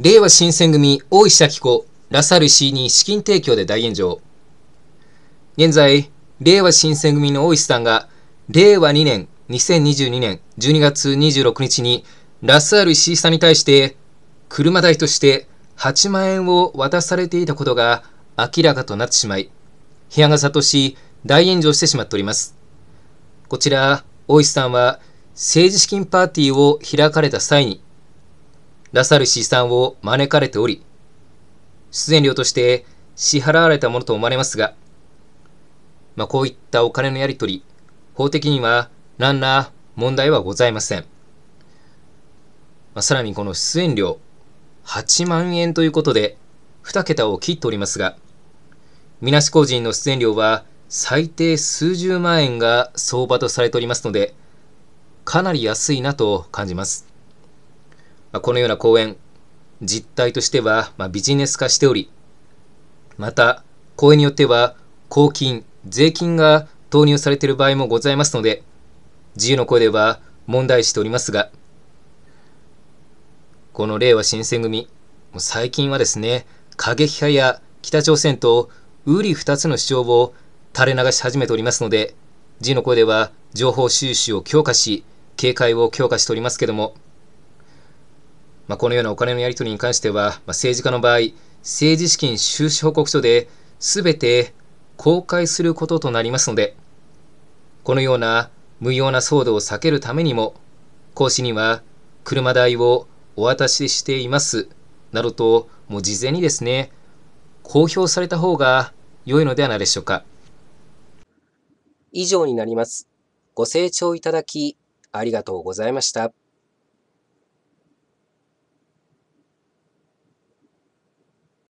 令和新選組大石咲子ラサール氏に資金提供で大炎上現在令和新選組の大石さんが令和2年2022年12月26日にラサール石井さんに対して車代として8万円を渡されていたことが明らかとなってしまい批判が殺到し大炎上してしまっておりますこちら大石さんは政治資金パーティーを開かれた際に出さる資産を招かれており、出演料として支払われたものと思われますが、まあ、こういったお金のやり取り、法的には何ら問題はございません。まあ、さらにこの出演料、8万円ということで、2桁を切っておりますが、みなし個人の出演料は最低数十万円が相場とされておりますので、かなり安いなと感じます。このような講演、実態としては、まビジネス化しており、また、講演によっては、公金、税金が投入されている場合もございますので、自由の声では問題視しておりますが、この令和新選組、最近はですね、過激派や北朝鮮とウリ二つの主張を垂れ流し始めておりますので、由の声では情報収集を強化し、警戒を強化しておりますけども、まあ、このようなお金のやり取りに関しては、まあ、政治家の場合、政治資金収支報告書で全て公開することとなりますので、このような無用な騒動を避けるためにも、講師には車代をお渡ししていますなどと、もう事前にですね、公表された方が良いのではないでしょうか。以上になります。ご清聴いただき、ありがとうございました。